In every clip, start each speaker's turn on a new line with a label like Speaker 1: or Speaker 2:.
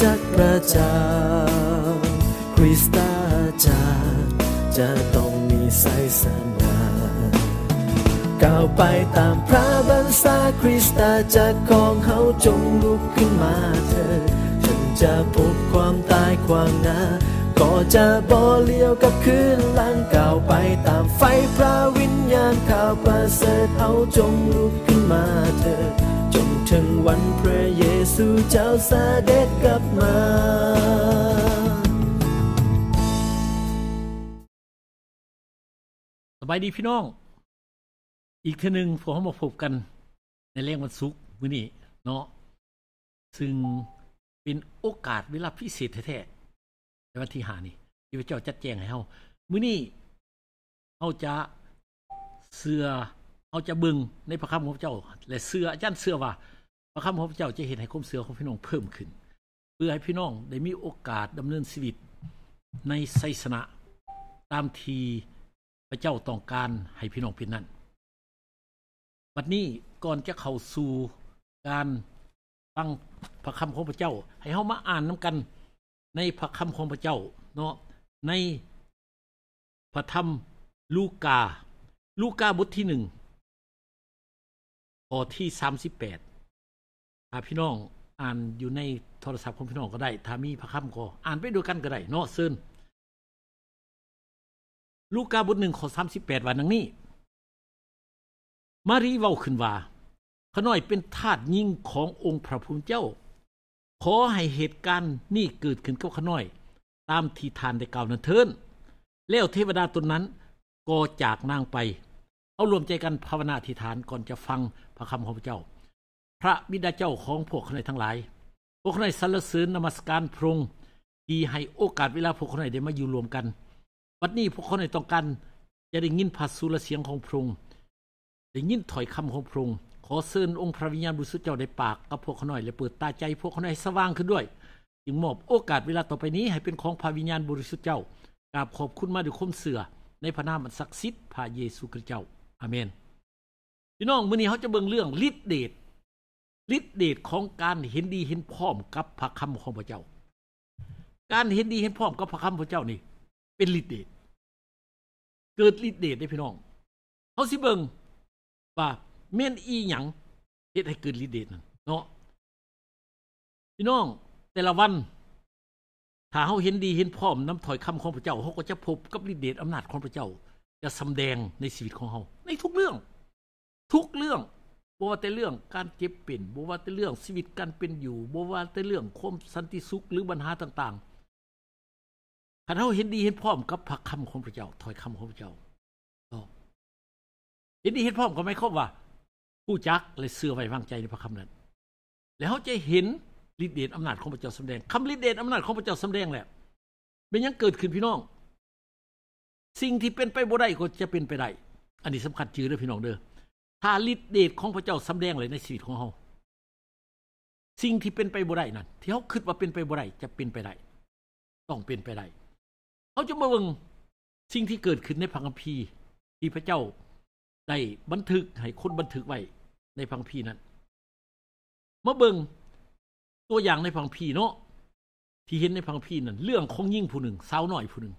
Speaker 1: จักรพระเจ้าคริสตาจารจะต้องมีสยสสนาก้าวไปตามพระบัญชาคริสตาจักรของเขาจงลุกขึ้นมาเถิดฉันจะพบความตายความหนาก็จะบ่เลี้ยวกับคืนหลังก้าวไปตามไฟพระวิญญาณข่าวประเสริฐเขาจงลุกขึ้นมาเถิดถึงวันพระเยซูเจ้าสาเด็จกลับมา
Speaker 2: สบายดีพี่น้อง อีกทีหนึ่งผมมาพบกัน ในเรื่องวันศุกร์มื้อนี้เนาะซึ่งเป็นโอกาส เวลาพิเศษแท้ๆในวันที่หานี่ที่พระเจ้าจัดแจงให้เฮามื้อนี้เฮาจะเสือเฮาจะบึงในพระคำของพระเจ้า และเสืออาจารย์เสือว่าพระคำของพระเจ้าจะเห็นให้ความเสือของพี่น้องเพิ่มขึ้น เพื่อให้พี่น้องได้มีโอกาสดำเนินชีวิต ในไสสนะตามทีพระเจ้าต้องการให้พี่น้องเป็นนั่นบัดนี้ก่อนจะเข้าสู่การฟังพระคำของพระเจ้าให้เฮามาอ่านน้ากันในพระคำของพระเจ้า เนาะในพระธรรมลูกา ลูกาบทที่หนึ่งข้อที่สามสิบแปดอาพี่น้อง อ่านอยู่ในโทรศัพท์ของ พี่น้อง ก็ได้ ถ้ามีพระคัมภีร์ก็ อ่านไปด้วยกัน ก็ได้เนาะซึ่งลูกาบทหนึ่งข้อสามสิบแปดว่านังนี้ มารีเว้าขึ้น ว่าขน้อยเป็นทาสยิ่งขององค์พระผูมิเจ้า ขอ ให้เหตุการณ์นี่เกิดขึ้น กับขน้อย ตามที่ทานได้กล่าวนั้นเทินแล้วเทวดาตนนั้นก็จากนางไป เอารวมใจกันภาวนาีิฐานก่อนจะฟังพระคำของพระเจ้าพระบิดาเจ้าของพวกคนในทั้งหลาย พวกคนในสรรเสริญนมัสการพรงดีให้โอกาสเวลาพวกคนในได้มาอยู่รวมกัน วันนี้พวกคนในต้องการจะได้ยินภาสุลเสียงของพรงได้ยินถอยคำของพรงขอเส่ิญองค์พระวิญญาณบริสุทธิ์เจ้าในปากกับพวกคนในยและเปิดตาใจพวกคนในสว่างขึ้นด้วยจึงมอบ โอกาสเวลาต่อไปนี้ให้เป็นของพระวิญญาณบริสุทธิ์เจ้ากราบขอบคุณมาด้วยคมเสือในพระนามอันศักดิ์สิทธิ์พระเยซูคริสต์เจ้าอาเมนพี่น้องมื้อนี้เขาจะเบิ่งเรื่องฤทธิเดชฤทธิเดชของการเห็นดีเห็นพร้อมกับพระคำของพระเจ้า การเห็นดีเห็นพร้อมกับพระคำพระเจ้านี่ เป็นฤทธิเดชเกิดฤทธิเดชได้พี่น้อง เขาสิเบิงว่าเม่นอีหยังเฮ็ดให้เกิดฤทธิเดชนั่นเนาะพี่น้องแต่ละวัน ถ้าเขาเห็นดีเห็นพร้อมน้ำถอยคำของพระเจ้าเขาก็จะพบกับฤทธิเดชอำนาจของพระเจ้า จะสำแดงในชีวิตของเขาในทุกเรื่อง ทุกเรื่องบ่ว่าแต่เรื่องการเจ็บเป็นบ่ว่าแต่เรื่องชีวิตการเป็นอยู่บ่ว่าแต่เรื่องความสันติสุขหรือปัญหาต่างๆคันเฮาเห็นดีเห็นพร้อมกับพระคำของพระเจ้า ถอยคำของพระเจ้าเห็นดีเห็นพร้อมก็หมายความว่าผู้จักเลยเชื่อไว้วางใจในพระคำนั้น แล้วเฮาจะเห็นฤทธิ์เดชอำนาจของพระเจ้าสำแดงคำฤทธิ์เดชอำนาจของพระเจ้าสำแดงแหละเม็นยังเกิดขึ้นพี่น้องสิ่งที่เป็นไปบ่ได้ก็จะเป็นไปได้ อันนี้สำคัญจือเด้อพี่น้องเด้อ้าฤทธิเดชของพระเจ้าสำแดงเลยในชีวิตของเราสิ่งที่เป็นไปบ่ได้นั่นที่เขาคิดว่าเป็นไปบ่ได้จะเป็นไปได้ต้องเป็นไปได้เขาจะมาเบิงสิ่งที่เกิดขึ้นในพังพีที่พระเจ้าได้บันทึกให้คนบันทึกไว้ในพังพีนั้นมาเบิงตัวอย่างในพังพีเนาะที่เห็นในพังพีนั้นเรื่องของยิ่งผู้หนึ่งสาวน้อยผู้หนึ่ง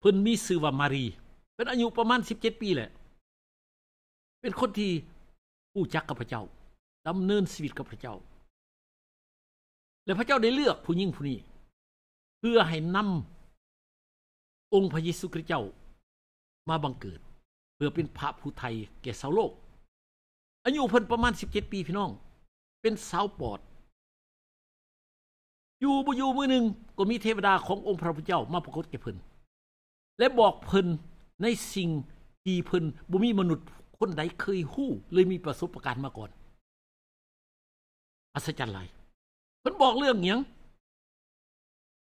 Speaker 2: เพิ่นมีชื่อว่ามารีเป็นอายุประมาณสิบเจ็ดปีแหละเป็นคนที่ผู้จักกับพระเจ้าดำเนินชีวิตกับพระเจ้า แล้วพระเจ้าได้เลือกผู้หญิงผู้นี้เพื่อให้นำองค์พระเยซูคริสต์เจ้า มาบังเกิด เพื่อเป็นพระผู้ไทยแก่สาวโลก อายุเพิ่นประมาณสิบเจ็ดปีพี่น้อง เป็นสาวปอด อยู่บ่อยู่มือหนึ่งก็มีเทวดาขององค์พระผู้เจ้ามาปรากฏแก่เพิ่น และบอกเพิ่นในสิ่งที่เพิ่นบ่มีมนุษย์คนไหนเคยหู้เลยมีประสบการณ์มาก่อน อัศจรรย์ไรเพิ่นบอกเรื่องอย่าง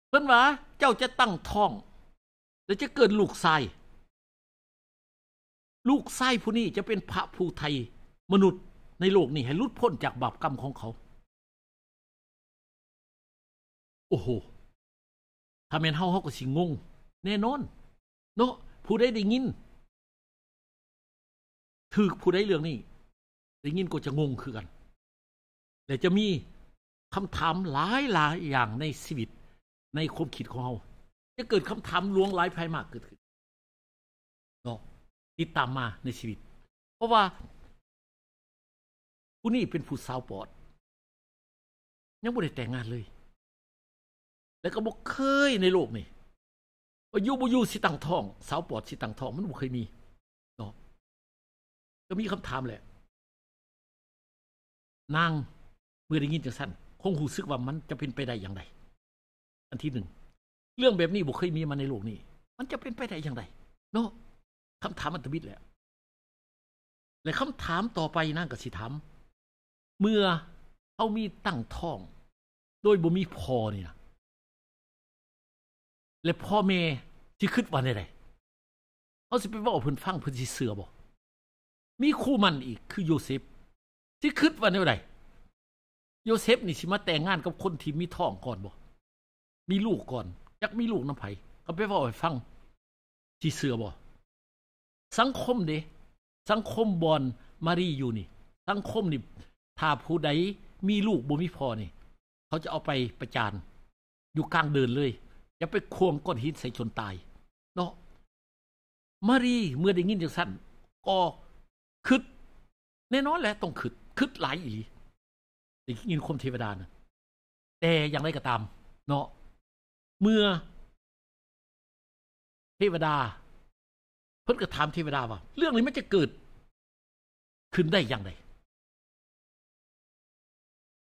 Speaker 2: เพิ่นว่า เจ้าจะตั้งท้อง แล้วจะเกิดลูกไส้ลูกไส้ผู้นี้จะเป็นพระภูไทย มนุษย์ในโลกนี้ ให้ลุดพ้นจากบาปกรรมของเขา โอ้โห ถ้าเมนเฮาเฮาก็สิงง แน่นอน เนาะผู้ไดได้ยินถือผู้ได้เรื่องนี้ได้ยินก็จะงงคือ กันแต่จะมีคำถามหลายหลายอย่างในชีวิต ในความคิดของเรา จะเกิดคำถามลวงหลายภัยมากเกิดขึ้นเนาะติด ตามมาในชีวิต เพราะว่า ผู้นี้เป็นผู้ สาว ปอด ยังไม่ได้แต่งงานเลย แล้วก็บอกเคยในโลกนี่อายุบุยูสิตังทองสาวปอดสิตังทอง มันบ่เคยมีก็มีคำถามแหละ นาง เมื่อได้ยินจังสั้น คงหูซึก ว่ามันจะเป็นไปได้อย่างไรอันที่หนึ่ง เรื่องแบบนี้บุเคยมี มา ในโลกนี้ มันจะเป็นไปได้อย่างไรเนาะคำถามอันตบิดแหละและคำถามต่อไปนางกสิถามเมื่อ เขา มีตั้ง ท้อง โดยบ่มีพอเนี่ยและพ่อเมย์ที่ค้ดว่าในใดเขาสิไปบอกเพื่นฟังเพื่นสิเสือบอกมีคู่มันอีกคือโยเซฟ ที่คิดว่าแนวใดโยเซฟนี่ชิมาแต่งงานกับคนที่มีท้องก่อนบ่มีลูกก่อนอยากมีลูกน้ำไผ่เขาไปบอกไปฟัง ที่เสือบ่สังคมเด้สังคมบอลมารีอยู่นี่สังคมนี่ถ้าผู้ใดมีลูกบ่มีพอนี่เขาจะเอาไปประจานอยู่กลางเดินเลยอย่าไปควงก้อนหินใส่จนตาย เนาะมารีเมื่อได้ยินจางสั้นก็คืดแน่นอนแหละต้องคืดคืดหลายอีอีกยินคมเทวดานะแต่อย่างไรก็ตาม เนาะเมื่อเทวดา เพิ่นก็ถามเทวดาว่าเรื่องนี้มันจะเกิด ขึ้นได้อย่างไร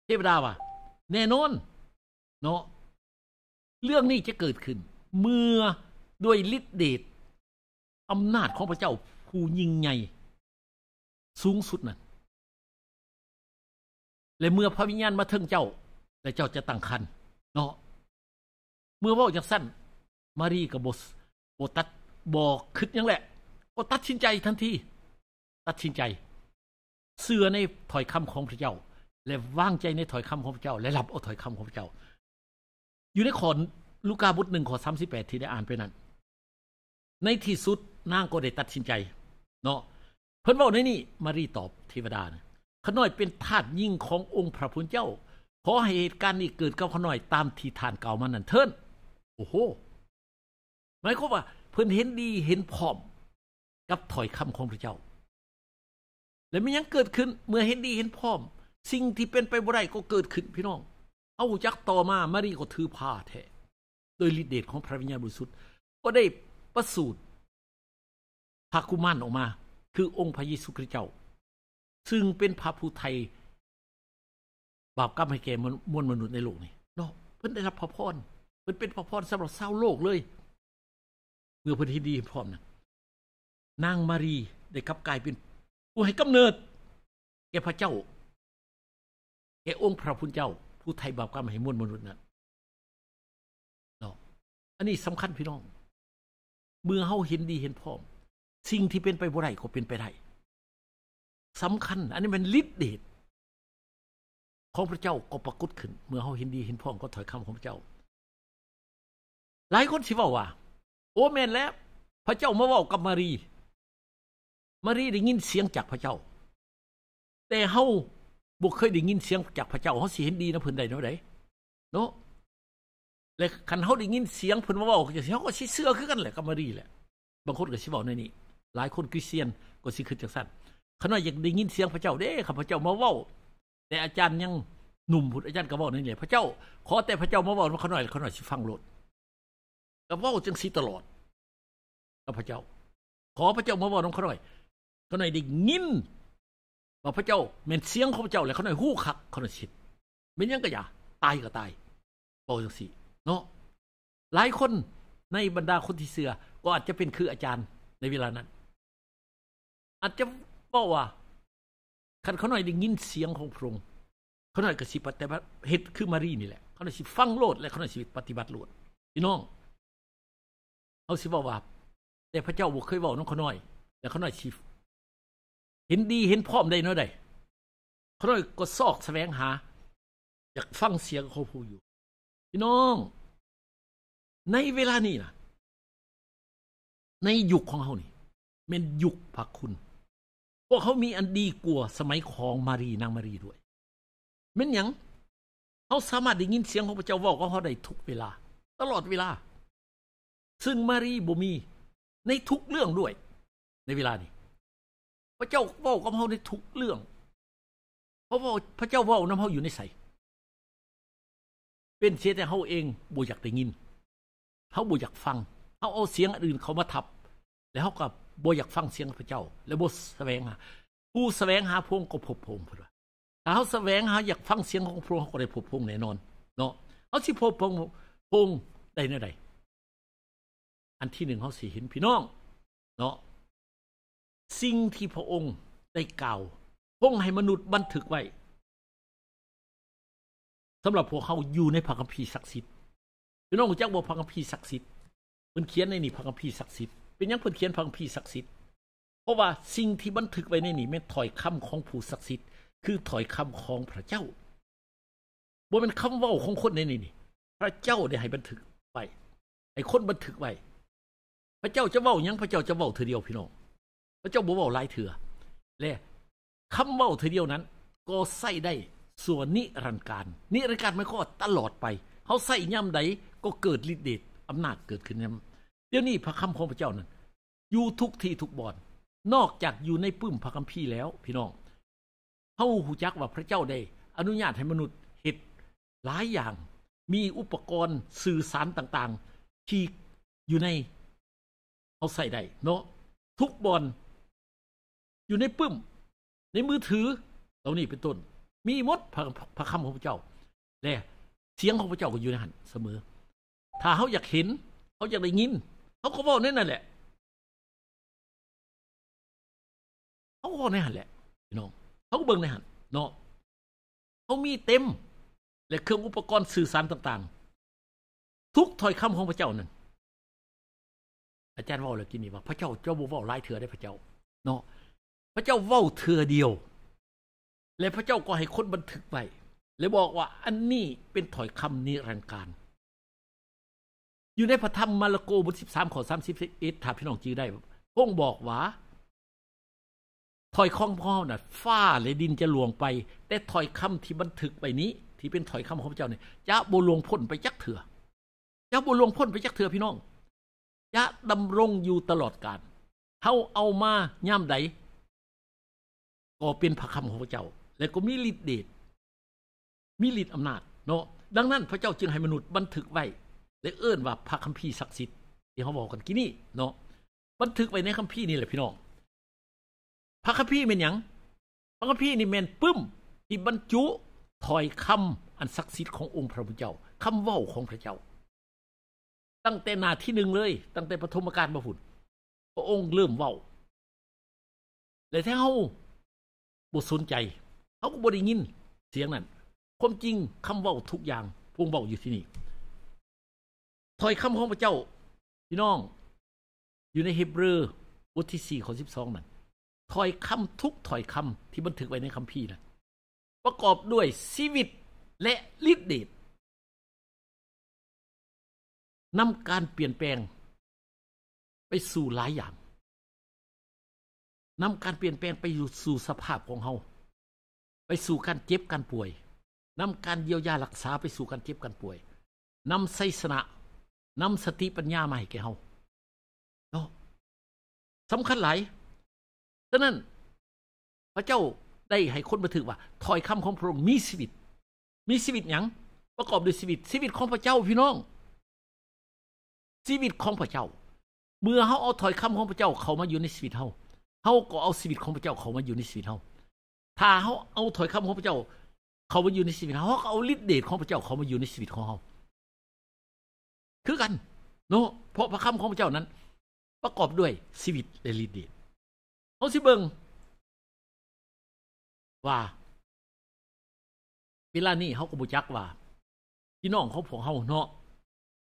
Speaker 2: เทวดาว่าแน่นอน เนาะเรื่องนี้จะเกิดขึ้น เมื่อด้วยฤทธิ์เดชอำนาจของพระเจ้าผู้ยิ่งใหญ่สูงสุดนั่นและเมื่อพระวิญญาณมาเึิงเจ้า และเจ้าจะตั้งคันเนาะเมื่อว่าอากสั้นมารีกับบสโบตัดบอกคิดยังแหละก็ตัดสินใจทันทีตัดสินใจเสื้อในถอยคำของพระเจ้า และว่างใจในถอยคำของพระเจ้า และรับเอาถอยคำของพระเจ้า อยู่ในขอนลูกาบทหนึ่งขอสามสิบแปดที่ได้อ่านไปนั้นในที่สุดนางก็ได้ตัดสินใจ เนาะเพิ่นบอกในนี่มารีตอบเทวดานะขน้อยเป็นทาสยิ่งขององค์พระพุทธเจ้าขอให้เหตุการณ์นี้เกิดกับขน้อยตามที่ทานเก่ามันนั่นเทิน โอ้โหหมายความว่า เพิ่นเห็นดีเห็นพร้อม กับถอยคำของพระเจ้า แล้วมันยังเกิดขึ้นเมื่อเห็นดีเห็นพร้อม สิ่งที่เป็นไปบ่ได้ก็เกิดขึ้นพี่น้องเอาจักต่อมามารีก็ถือผ้าแท้โดยฤทธิเดชของพระวิญญาณบริสุทธิ์ก็ได้ประสูติพะกุมารออกมาคือองค์พระเยซูคริสต์เจ้า ซึ่งเป็นพระผู้ไทย บาปกรรมให้แก่มวลมนุษย์ ในโลก นี้เนาะเพิ่นได้รับ พระพรเพิ่นเป็นพระพรสำหรับชาวโลกเลย เมื่อเพิ่นที่ดีพร้อมนะนางมารีได้กลับกลายเป็นผู้ให้กำเนิด แก่พระเจ้า แก่องค์พระผู้เจ้า ผู้ไทยบาปกรรมให้มวลมนุษย์นั้นเนาะอันนี้สำคัญพี่น้องเมื่อเฮาเห็นดีเห็น พร้อมสิ่งที่เป็นไปบ่ได้ก็เป็นไปได้สำคัญ อันนี้มันฤทธิ์เดชของพระเจ้าก็ปรากฏขึ้น เมื่อเขาเห็นดีเห็นพ้องก็ถอยคำของพระเจ้า หลายคนสิว่าว่าโอ้แม่นแล้ว พระเจ้ามาว่ากับมารีมารีได้ยินเสียงจากพระเจ้า แต่เฮาบุกเคยได้ยินเสียงจากพระเจ้าเขาสิเห็นดีนะเพื่อนใดเนาะไดเนาะและคันเขาได้ยิน เสียงเพื่อนมาว่าจะเฮาก็สิเสื้อคือกันแหละกับมารีแหละบางคนก็สิบอกในนี้หลายคนคริสเตียนก็สิค้นจากสั์ขนาดยอยากได้ยินเสียงพระเจ้าเด้ข้าพระเจ้ามาเว้า แต่อาจารย์ยังหนุ่มผุธอาจารย์ก็บอกนี่นแหละพระเจ้า ขอแต่พระเจ้ามาเว้าขน่อย ขน่อยสิฟังรถก็เว้าจังสีตลอดข้าพระเจ้า ขอพระเจ้ามาเว้านขาขน่อยขน่อยได้ยินว่าพระเจ้าเป็นเสียงของพระเจ้าแล้วขน่อยหู้คักขน่อยสิดเป็นยังก็อย่าตายก็ตายบอ้จังสิ เนาะหลายคนในบรรดาคนที่เสือก็อาจจะเป็นคืออาจารย์ในเวลานั้นอาจจะบอกว่าขันเขาหน่อยได้ยินเสียงของพระองค์เขาหน่อยกระสิปฏิบัติเหตุคือมารีนี่แหละเขาหน่อยสิฟังโลดและเขาหน่อยสิปฏิบัติโลดพี่น้องเขาสิบอกว่าแต่พระเจ้าบอกเคยบอกน้องเขาหน่อยแต่เขาหน่อยสิเห็นดีเห็นพร้อมได้นนอยได้เขาหน่อยก็ซอกแสวงหาอยากฟังเสียงของพระองค์อยู่พี่น้อง ในเวลานี้นะในยุคของเขานี่เป็นยุคพระคุณพวกเขามีอันดีกว่าสมัยของมารีนางมารีด้วยเม้นยังเขาสามารถได้ยินเสียงของพระเจ้าว่ากเขาได้ทุกเวลา ตลอดเวลา ซึ่งมารีบ่มี ในทุกเรื่องด้วย ในเวลานี้ พระเจ้าบอกกับเขาในทุกเรื่อง เพราะว่าพระเจ้าบอกน้ำเขาอยู่ในใสเป็นเสียแต่เขาเองบ่อยากได้ยินเขาบ่อยากฟังเขาเอาเสียงอื่นเขามาทับ แล้วเขากับบอยากฟังเสียงพระเจ้า แล้วบสแสวงหาผู้แสวงหาพงก็พบพงเพื่นาถ้าเขาแสวงหา อยากฟังเสียงของพระองค์ก็ได้พบพงแน่นอน เนาะเขาสิพบพงพงได้แนใดอันที่หนึ่งเขาสิเห็น พี่น้อง เนาะสิ่งที่พระองค์ได้กล่าวพงให้มนุษย์บันทึกไว้สำหรับพวกเขาอยู่ในพระคัมภีร์ศักดิ์สิทธิ์พี่น้องรู้จักบ่พระคัมภีร์ศักดิ์สิทธิ์มันเขียนในนี่พระคัมภีร์ศักดิ์สิทธิ์เป็นยังเพื่นเขียนพังพีศักดิ์สิทธิ์ เพราะว่าสิ่งที่บันทึกไว้ในนี่ไม่ถอยคำของผู้ศักดิ์สิทธิ์คือถอยคำของพระเจ้าบ่เป็นคำเว้าของคนในนี่นี่พระเจ้าได้ให้บันทึกไว้ให้คนบันทึกไว้พระเจ้าจะเว้ายังพระเจ้าจะเว้าเธอเดียวพี่น้อง พระเจ้าบ่เว้าหลายเถื่อและคำเว้าเธอเดียวนั้น ก็ใส่ได้ส่วนนิรันดร์การ นิรันดร์การไม่ก็ตลอดไป เขาใส่ย่ำใดก็เกิดฤทธิ์เดชอำนาจเกิดขึ้นย่ำเดี๋ยวนี้พระคำของพระเจ้านั้นอยู่ทุกที่ทุกบอนนอกจากอยู่ในปื้มพระคัมภีร์แล้ว พี่น้องเขาหูจักว่าพระเจ้าได้ อนุญาตให้มนุษย์เห็ดหลายอย่าง มีอุปกรณ์สื่อสารต่างๆที่อยู่ในเอาใส่ได้เนาะทุกบอลอยู่ในปื้ม ในมือถือเหล่านี้เป็นต้น มีมดพระพระคำของพระเจ้าและเสียงของพระเจ้าก็อยู่ในหันเสมอ ถ้าเขาอยากเห็นเขาอยากได้ยินเขาก็บอกนี่นั่นแหละ เขาก็บอกในหันแหละน้องเขาก็เบิ่งในหันเนาะเขามีเต็ม และเครื่องอุปกรณ์สื่อสารต่าง ๆ ทุกถ้อยคำของพระเจ้านั่น อาจารย์ว่าเลยกินนี่ว่า พระเจ้าเจ้าบ่ว่าล่เถื่อได้พระเจ้าเนาะพระเจ้าเว้าเถื่อเดียว และพระเจ้าก็ให้คนบันทึกไว้และบอกว่าอันนี้เป็นถอยคำนิรันดร์การอยู่ในพระธรรมมาระโกบทสิบสามข้อสามสิบเอ็ดถ้าพี่น้องจีได้พงบอก ว่าถอยข้องพ่อน่ะฝ้า และ ดินจะหลวง ไป แต่ถอยคำที่บันทึกไปนี้ ที่เป็นถอยคำของพระเจ้าเนี่ย จะโบลวง พ้น ไป จักเถื่อจะโบลวงพ้นไป จักเถื่อพี่น้อง จะ ดำรงอยู่ตลอดกาลเฮาเอามาย่ำมใดก็เป็นพระคำของพระเจ้า และก็มีฤทธิ์เดชมีฤทธิ์อำนาจเนาะดังนั้น พระเจ้าจึงให้มนุษย์บันทึกไว้เลยเอิ้นว่าพระคัมภีร์ศักดิ์สิทธิ์ที่เขาบอกกันกี่นี่เนาะบันทึกไว้ในคัมภีร์นี่แหละพี่น้อง พระคัมภีร์เป็นยังพระคัมภีร์นี่ปมนปึ้มที่บรรจุถอยคำอันศักดิ์สิทธิ์ขององค์พระพุทธเจ้า คำเว้าของพระเจ้า ตั้งแต่นาที่หนึ่งเลย ตั้งแต่ปฐมกาลมาฝุ่นพระองค์เริ่มเว้าเลยถ้าเขาบสนใจเขาก็บริญญยิน เสียงนั้น ความจริงคำเว้าทุกอย่างพวงเว้าอยู่ที่นี่ถ้อยคำของพระเจ้าพี่น้อง อยู่ในฮิบรูบทที่สี่ข้อสิบสองนั่นถ้อยคำทุกถ้อยคำที่บันทึกไว้ในคัมภีร์นะประกอบด้วยชีวิตและฤทธิ์เดชนำการเปลี่ยนแปลง ไปสู่หลายอย่างนำการเปลี่ยนแปลงไปสู่สภาพของเฮาไปสู่การเจ็บการป่วยนำการเยียวยารักษาไปสู่การเจ็บการป่วยนำไสสนะนำสติปัญญาใหม่แก่เฮาเนาะสำคัญหลายดังนั้นพระเจ้าได้ให้คนมาถือว่าถอยคำของพระองค์มีชีวิต มีชีวิตอย่างประกอบด้วยชีวิตชีวิตของพระเจ้าพี่น้อง ชีวิตของพระเจ้า เมื่อเขาเอาถอยคำของพระเจ้าเขามาอยู่ในชีวิตเขาเขาก็เอาชีวิตของพระเจ้าเขามาอยู่ในชีวิตเขาถ้าเขาเอาถอยคำของพระเจ้าเขามาอยู่ในชีวิตเขาเขาก็เอาฤทธิ์เดชของพระเจ้าเขามาอยู่ในชีวิตของเขาคือกันเนาะเพราะพระคำของพระเจ้านั้น ประกอบด้วยชีวิตและฤเดิ์เขาสิเบิงว่า เวลานี้เขาก็บุจักว่าพี่น้องของพวเขาเนาะ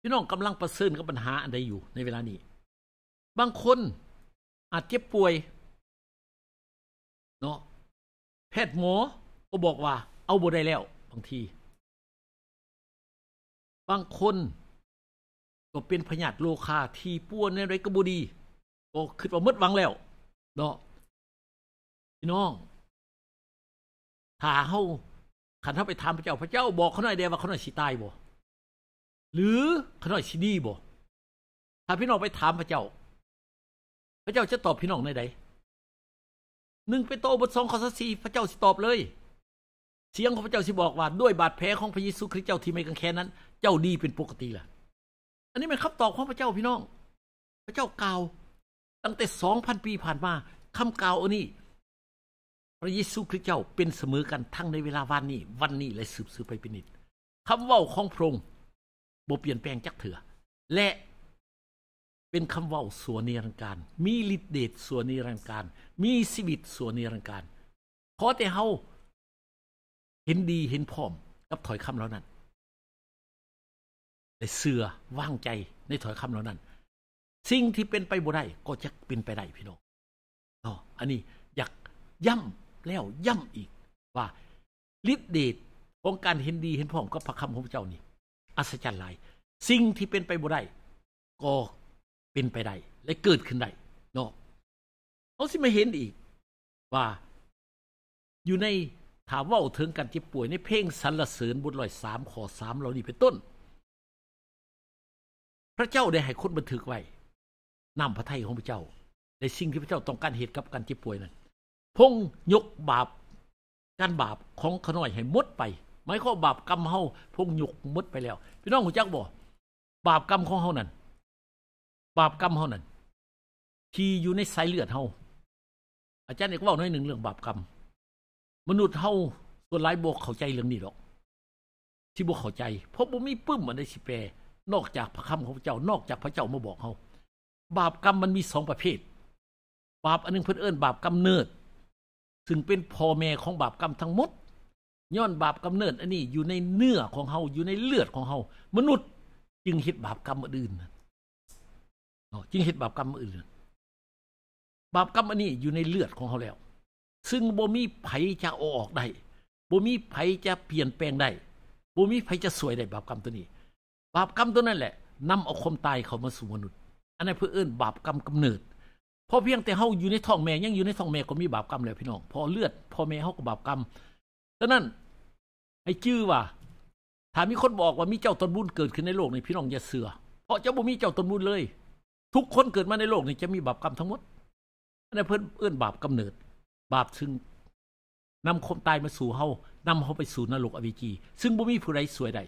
Speaker 2: พี่น้องกำลังประเสริญกับปัญหาอันใดอยู่ในเวลานี้ บางคนอาจเจ็บป่วย เนาะ แพทย์หมอ ก็บอกว่าเอาบ่ได้แล้วบางที บางคนก็เป็นพญาติโลคาที่ป้วนในไรกบดี ก็คิดว่ามืดวังแล้วเนาะพี่น้องถ้าเขาขันเขาไปถามพระเจ้าพระเจ้าบอกเขาหน่อยเดียวว่าเขาหน่อย สิ ตาย บ่หรือเขาหน่อยสิดี บ่ถ้าพี่น้องไปถามพระเจ้า พระเจ้าจะตอบพี่น้องในใดหนึ่งไปโตบทสองข้อสี่พระเจ้าสิตอบเลย เสียงของพระเจ้าสิบอกว่าด้วยบาดแผลของพระเยซูคริสต์เจ้าที่ไม่กังแค้นนั้นเจ้าดีเป็นปกติและอันนี้เป็นคำตอบของพระเจ้าพี่น้องพระเจ้า กล่าว ตั้งแต่สองพันปีผ่านมา คำ กล่าวอันนี้ พระเยซูคริสต์เจ้าเป็นเสมอกันทั้งในเวลาวันนี้ วันนี้และสืบสืบไปเป็นนิดคำว่าของ พระองค์บ่เปลี่ยนแปลงจักเถื่อและเป็น คำว่าส่วนนิรันดร์การ มีฤทธิเดชส่วนนิรันดร์การมีชีวิตส่วนนิรันดร์การขอแต่เฮาเห็นดีเห็นพร้อม กับถอยคำเหล่านั้นแด้เสือว่างใจในถอยคำเหล่านั้น สิ่งที่เป็นไปบ่ได้ก็จะเป็นไปได้พี่น้องอ๋ออันนี้อยากย่ำแล้วย่ำอีก ว่าฤทธิเดชของการเห็นดีเห็นพ้องกับพระคำของเจ้านี่ อัศจรรย์หลาย สิ่งที่เป็นไปบ่ได้ก็เป็นไปได้และเกิดขึ้นได้เนาะเขาสิมาเห็นอีกว่าอยู่ในถามว่าถึงการเจ็บป่วยในเพลงสรรเสริญบรลอยสามขอสามเรานี้เป็นต้นระเจ้าได้ให้คนบันทึกไว้นำพระทัยของพระเจ้าในสิ่งที่พระเจ้าต้องการเหตุกับการเจ็บป่วยนั้น พงยกบาปการบาปของขน้อยให้มดไปหมายความบาปกรรมเฮาพงยกมดไปแล้วพี่น้องหัวจักบอกบาปกรรมของเฮานั้น บาปกรรมเฮานั้น ที่อยู่ในสายเลือดเฮาอาจารย์เอกว่าน้อยหนึ่งเรื่อง บาปกรรมมนุษย์เฮาส่วนหลายบกเข้าใจเรื่องนี้หรอกที่บกเข้าใจเพราะบ่มีปุ้มอันใดสิแปลนอกจากพระคำของพระเจ้า นอกจากพระเจ้ามาบอกเขา บาปกรรมมันมีสองประเภทบาปอันนึงเพื่อเอิญบาปกรรมเนิด ซึ่งเป็นพ่อแม่ของบาปกรรมทั้งหมดย้อนบาปกรรมเนิดอันนี้อยู่ในเนื้อของเขาอยู่ในเลือดของเขามนุษย์จึงเหตุบาปกรรมอื่นจึงเหตุบาปกรรมอื่น บาปกรรมอันนี้อยู่ในเลือดของเขาแล้ว ซึ่งบ่มีไผจะอออกได้บ่มีไผจะเปลี่ยนแปลงได้บ่มีไผจะสวยได้บาปกรรมตัวนี้บาปกรรมตัวนั่นแหละนำเอาความตายเขามาสู่มนุษย์อันนั้นเพื่อเอื้นบาปกรรมกำเนิดพอเพียงแต่เฮาอยู่ในท้องแม่ยังอยู่ในท้องแม่ก็มีบาปกรรมแล้วพี่น้องพอเลือดพอแม่เฮาก็บาปกรรมดังนั้น ให้จื้อว่าถ้ามีคนบอกว่ามีเจ้าตนบุญเกิดขึ้นในโลกในพี่น้องอย่าเสือเพราะเจ้าบ่มีเจ้าตนบุญเลย ทุกคนเกิดมาในโลกนี่จะมีบาปกรรมทั้งหมดนั้นเพื่อนเอื้นบาปกำเนิด บาปซึ่งนำคมตายมาสู่เฮานำเฮาไปสู่นรกอวิจี ซึ่งบ่มีผู้ใดสวยใด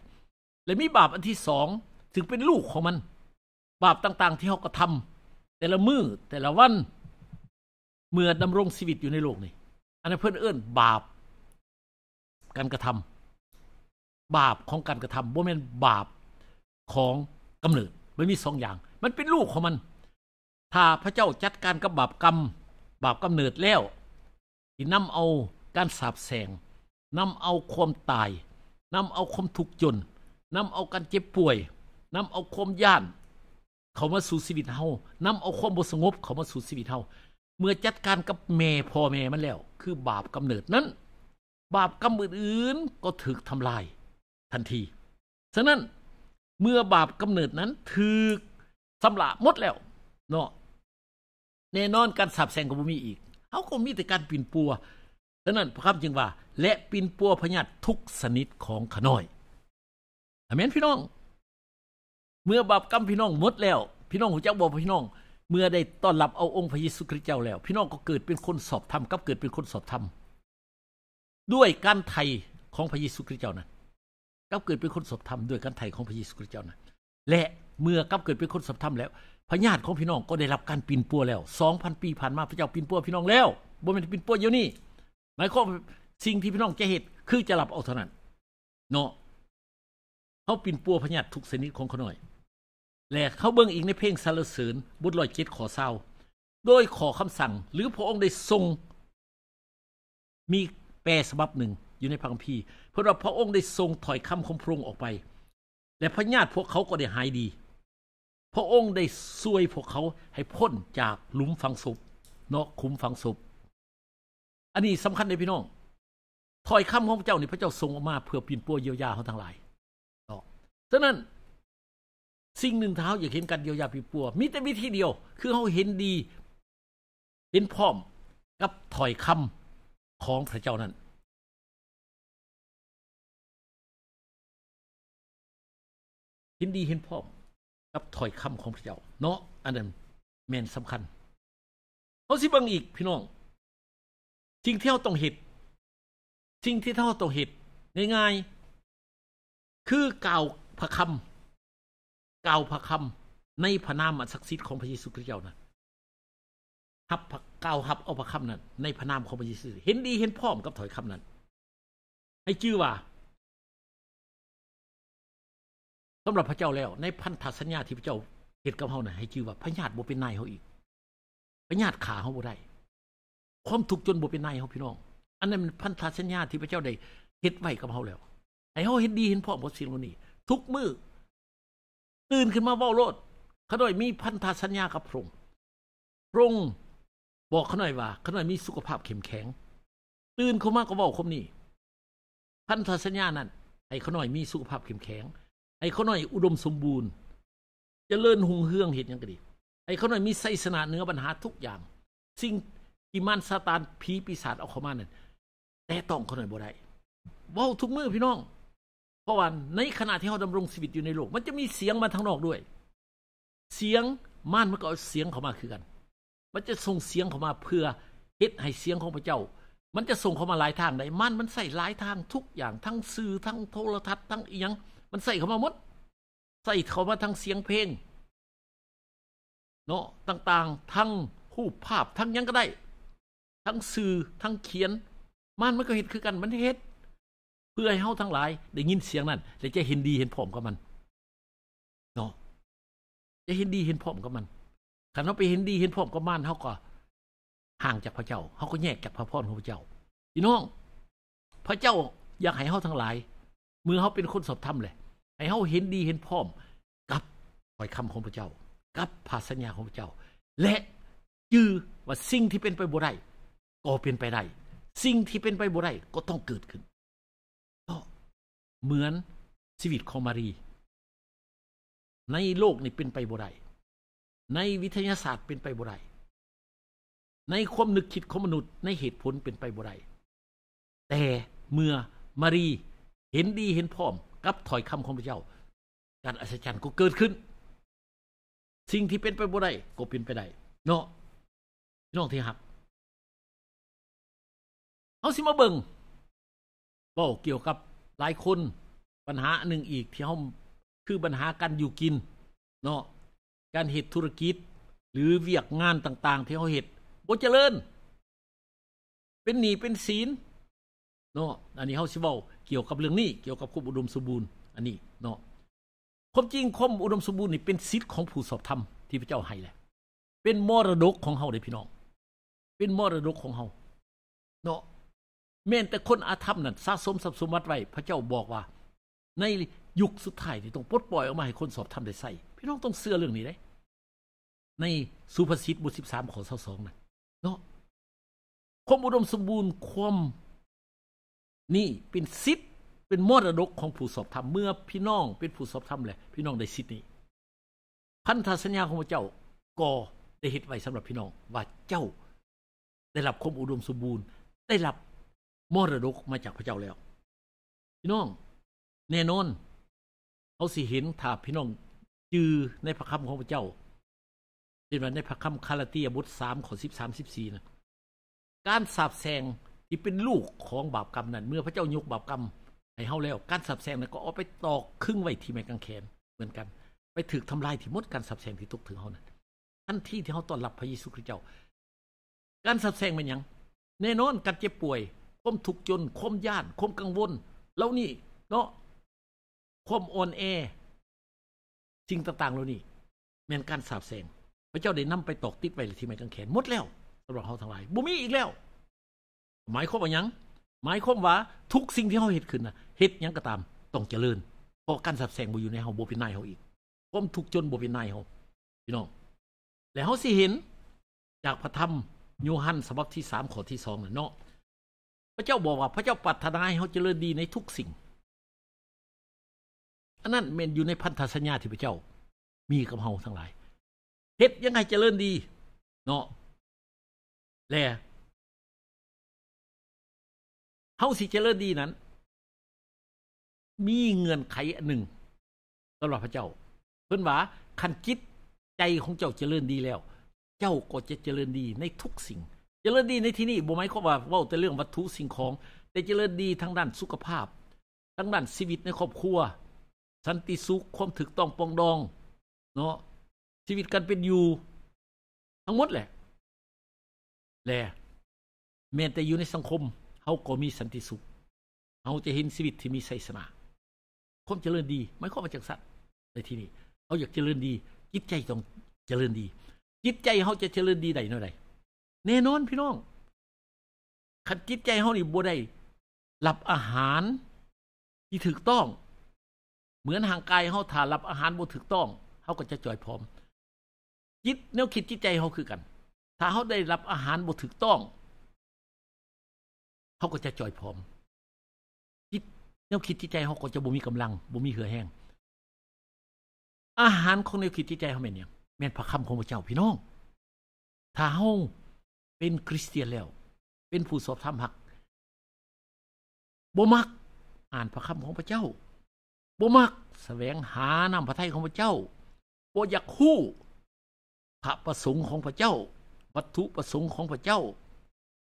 Speaker 2: และมีบาปอันที่สองถึงเป็นลูกของมัน บาปต่าง ๆ ที่เขากระทำแต่ละมือ้อแต่ละวันเมื่อดำรงชีวิตอยู่ในโลกนี้อันนั้นเพื่อนเอื้นบาปการกระทำบาปของการกระทำบ่แม่นบาปของกำเนิดมันมีสองอย่าง มันเป็นลูกของมัน ถ้าพระเจ้าจัดการ กับบาปกรรมบาปกำเนิดแล้วที่นำเอาการสาบแสงนำเอาความตายนำเอาความทุกข์จนนำเอาการเจ็บป่วย นำเอาความย่านเขามาสู่ชีวิตเฮานำเอาความบสงบ เขามาสู่ชีวิตเฮาเมื่อจัดการกับแม่พ่อแม่มันแล้ว คือบาปกำเนิดนั้น บาปกรรมอื่นๆก็ถูกทำลายทันที ฉะนั้น เมื่อบาปกำเนิดนั้นถูกสำละหมดแล้วเนาะแน่นอนการสับแสงก็บ่มีอีกเขาก็มีแต่การปิ่นปัว ฉะนั้นพระคับจึงว่า และปิ่นปัวพญาตทุกสนิดของขน้อยอเมนพี่น้อง เมื่อบาปกรรมพี่น้องหมดแล้ว พี่น้องหัวเจ้าบอกพี่น้อง เมื่อได้ต้อนรับเอาองค์พระเยซูคริสต์เจ้าแล้ว พี่น้องก็เกิดเป็นคนสอบธรรมกับเกิดเป็นคนสอบธรรมด้วยการไถ่ของพระเยซูคริสต์เจ้านะกับเกิดเป็นคนสอบธรรมด้วยการไถ่ของพระเยซูคริสต์เจ้านะและเมื่อกับเกิดเป็นคนสอบธรรมแล้ว พญาติของพี่น้องก็ได้รับการปีนปัวแล้ว สองพันปีผ่านมาพระเจ้าปีนปัวพี่น้องแล้วบ่เป็นปีนปัวเยอะนี่หมายความสิ่งที่พี่น้องจะเหตุคือจะรับเอาเท่านั้นเนาะเขาปินปัวพญาตทุกชนิดของเขาหน่อย และ เขาเบิ่งอีกในเพลงสรรเสริญบุรลอยเจ็ดขอเศร้าโดยขอคำสั่ง หรือพระองค์ได้ทรง มีแปลสบับหนึ่งอยู่ในพระคัมภีร์เพราะว่าพระองค์ได้ทรงถอยคำของพระองค์ออกไป และพญาติพวกเขาก็ได้หายดี พระองค์ได้ช่วยพวกเขาให้พ้นจากหลุมฝังศพเนาะคุ้มฝังศพอันนี้สำคัญเลยพี่น้อง ถอยคำของเจ้านี่พระเจ้าทรงออกมาเพื่อปีนปัวเยียวยาเขาทั้งหลายฉะนั้น สิ่ง หนึ่งเท้าอยากเห็นกันเดียว อยาผิดปัวมีแต่วิธีเดียว คือเขาเห็นดี เห็นพร้อมกับถอยคำของพระเจ้านั้นเห็นดีเห็นพร้อมกับถอยคำของพระเจ้า เนาะอันนั้นแม่นสำคัญเขาสิบังอีก พี่น้องสิ่งที่เาต้องเห็ดสิ่งที่เ่าต้องเห็ดง่ายๆคือกล่าวพระคำกล่าวพระคำในพระนาม อันศักดิ์สิทธิ์ของพระเยซูคริสต์เจ้านั้นหับกล่าวับเอาพระคำนั้นในพระนามของพระเยซูเห็นดีเห็นพร้อม กับถอยคำนั้น ให้ชื่อว่าสำหรับพระเจ้าแล้ว ในพันธสัญญาที่พระเจ้าเหตุกับเขานะ่ะให้ชื่อว่าพระญาติบุเป็นนายเขาอีกพระญาติขาเขาบุได้ความถูกจนบุเป็นนายเขาพี่น้อง อันนั้นเป็นพันธสัญญาที่พระเจ้าได้เหตุไว้กับเขาแล้วให้เขาเห็นดีเห็นพร้อมกับสิ่งเหล่านี้ทุกมือตื่นขึ้นมาเว้าโลดขน่อยมีพันธสัญญากับพระองค์พระองค์บอกขน่อยว่า ขน่อยมีสุขภาพเข้มแข็ง ตื่นเข้ามา ก็เว้าคมนี้พันธสัญญานั้นให้ขน่อยมีสุขภาพเข้มแข็งให้ขน่อยอุดมสมบูรณ์จเจริญหุงเฮืองเห็นยังกะดีให้ขน่อยมีไสยสนาเนื้อปัญหาทุกอย่าง สิ่งอิมานซาตานผีปีศาจเอาเข้ามานั่นแต่ต้องขน่อยบ่ได้เว้าทุกมือพี่น้องพราะว่าในขณะที่เขาดำรงชีวิตอยู่ในโลก มันจะมีเสียงมาทางนอกด้วย เสียงม่านมันก็เอาเสียงเข้ามาคือกัน มันจะส่งเสียงเข้ามาเพื่อเฮ็ดให้เสียงของพระเจ้า มันจะส่งเข้ามาหลายทางได้ม่านมันใส่หลายทางทุกอย่าง ทั้งสื่อทั้งโทรทัศน์ทั้งอีหยังมันใส่เข้ามาหมดใส่เข้ามาทั้งเสียงเพลง เนาะต่าง ๆ ทั้งรูปภาพทั้งยังก็ได้ ทั้งสื่อทั้งเขียนม่านมันก็เฮ็ดคือกันมันเฮ็ดเพื่อให้เฮาทั้งหลายได้ยินเสียงนั้น และจะเห็นดีเห็นพร้อมกับมันเนาะจะเห็นดีเห็นพร้อมกับมันถ้าเราไปเห็นดีเห็นพร้อมกับมันเฮาก็ห่างจากพระเจ้าเฮาก็แยกจากพระพรของพระเจ้าพี่น้อง พระเจ้าอยากให้เฮาทั้งหลายเมื่อเฮาเป็นคนสอบธรรมเลยให้เฮาเห็นดีเห็นพร้อมกับถ้อยคำของพระเจ้า กับภาษญาของพระเจ้า และยื้อว่าสิ่งที่เป็นไปบ่ได้ก็เป็นไปได้สิ่งที่เป็นไปบ่ได้ก็ต้องเกิดขึ้นเหมือนชีวิตของมารี ในโลกนี่เป็นไปบ่ไดในวิทยาศาสตร์เป็นไปบ่ไดในความนึกคิดของมนุษย์ในเหตุผลเป็นไปบ่ไดแต่เมื่อมารีเห็นดีเห็นพร้อมกับถอยคำของพระเจ้า การอัศจรรย์ก็เกิดขึ้น สิ่งที่เป็นไปบ่ไดก็เป็นไปได้ เนาะพี่น้องที่หักเอาสิมาเบิงบอกเกี่ยวกับหลายคนปัญหาหนึ่งอีกที่เขาคือปัญหาการอยู่กิน เนาะการเหตุธุรกิจหรือเวียกงานต่าง ๆ ที่เขาเหตุบ่เจริญ เป็นหนีเป็นศีลเนาะอันนี้เขาชิเว้าเกี่ยวกับเรื่องนี้เกี่ยวกับควมอุดมสมบูรณ์อันนี้เนาะความจริงควมอุดมสมบูรณ์นี่เป็นสิทธิ์ของผู้สอบธรรมที่พระเจ้าให้แหละ เป็นมรดกของเฮาเลยพี่น้องเป็นมรดกของเฮาเนาะแม้แต่คน อาธรรม นั่นสะสมทรัพย์สมบัติไว้ พระเจ้าบอกว่า ในยุคสุดท้ายที่ต้องปลดปล่อยออกมาให้คนสอบทำได้ใส่พี่น้องต้องเสื้อเรื่องนี้เลยในสุภาษิตบทสิบสามของเสาสองนะเนาะความ อุดมสมบูรณ์ ความ นี่เป็น สิทธิ์เป็นมรดกของผู้สอบธรรมเมื่อพี่น้อง เป็นผู้สอบธรรมแหละพี่น้องได้สิทธิ์นี้ พันธสัญญาของพระเจ้าก่อได้เหตุไว้สำหรับพี่น้องว่าเจ้า ได้รับความอุดมสมบูรณ์ได้รับมรดกมาจากพระเจ้าแล้ว พี่น้อง แน่นอนเขาสิเห็นถ้าพี่น้องจือในพระคำของพระเจ้าเป็นว่าในพระคำคาราเตียบทสามข้อสิบสามสิบสี่นะการสาบแซงที่เป็นลูกของบาปกรรมนั้นเมื่อพระเจ้ายกบาปกรรมให้เฮาแล้ว การสับแซงนั้นก็เอาไปตอกครึ่งไว้ที่ไม้กางเขน เหมือนกันไปถึกทำลายที่มดการสับแซงที่ตกถึงเฮานั้นทันทีที่เฮาต้อนรับพระเยซูคริสต์เจ้า การสับแซงเป็นยังแน่นอนการเจ็บป่วยความทุกข์จน ความยานความกังวลแล้วนี่เนาะความอ่อนแอสิ่งต่างๆเหล่านี้แม่นการสาบแสง พระเจ้าได้นำไปตอกติดไปที่ไม้กางเขนหมดแล้วสำหรับเขาทั้งหลายบุมีอีกแล้วหมายความว่ายังหมายความว่า ทุกสิ่งที่เขาเหตุขึ้นนะเหตุยังก็ตาม ต้องเจริญเพราะการสาบแสงบุอยู่ในเขาบุป็นายเขาอีกความทุกข์จนบุป็นายเขาพี่น้องแล้วเขาสิเห็น จากพระธรรมยูฮันมบับที่สามข้อที่สองเนาะพระเจ้าบอกว่าพระเจ้าปรารถนาให้เขาเจริญดีในทุกสิ่งอันนั้นเมนอยู่ในพันธสัญญาที่พระเจ้า มีกับเฮาทั้งหลาย เฮ็ดยังไงเจริญดีเนาะ แลเฮาสิเจริญดีนั้น มีเงื่อนไขอันหนึ่งตลอดพระเจ้าเพื่นว่าคันคิดใจของเจ้าเจริญดีแล้ว เจ้าก็จะเจริญดีในทุกสิ่งเจริญดีในที่นี้บ่หมายความว่าว่าแต่เรื่องวัตถุสิ่งของ แต่เจริญดีทางด้านสุขภาพทางด้านชีวิตในครอบครัวสันติสุขความถูกต้องปองดอง เนาะชีวิตการเป็นอยู่ ทั้งหมดแหละแหละแม้แต่อยู่ในสังคมเฮาก็มีสันติสุขเฮาจะเห็นชีวิตที่มีไสยสนาความเจริญดีหมายความว่าจังสัตว์ในที่นี้เฮาอยากเจริญดีจิตใจต้องเจริญดี จิตใจเฮาจะเจริญดีได้หนอยใดแน่นอน พี่น้อง ขัดจิต ใจเฮานี่บ่ได้รับอาหารที่ถูกต้อง เหมือนห่างกายเฮาถ้ารับอาหารบ่ถูกต้องเฮาก็จะจ่อยพร้อม จิตแนวคิดจิตใจเฮาคือกัน ถ้าเฮาได้รับอาหารบ่ถูกต้องเฮาก็จะจ่อยพร้อมจิตแนวคิดจิตใจเฮาก็ จะบ่มีกำลังบ่มีเหือแห้งอาหารของแนวคิดจิตใจเฮาแม่นหยังแม่นพระคำของพระเจ้าพี่น้อง ถ้าเฮาเป็นคริสเตียนแล้ว เป็นผู้สอบธรรมหักบ่มักอ่านพระคำของพระเจ้าบ่มักสแสวงหาน้ำพระทัยของพระเจ้าบ่อยากคู่พระประสงค์ของพระเจ้า วัตถุประสงค์ของพระเจ้า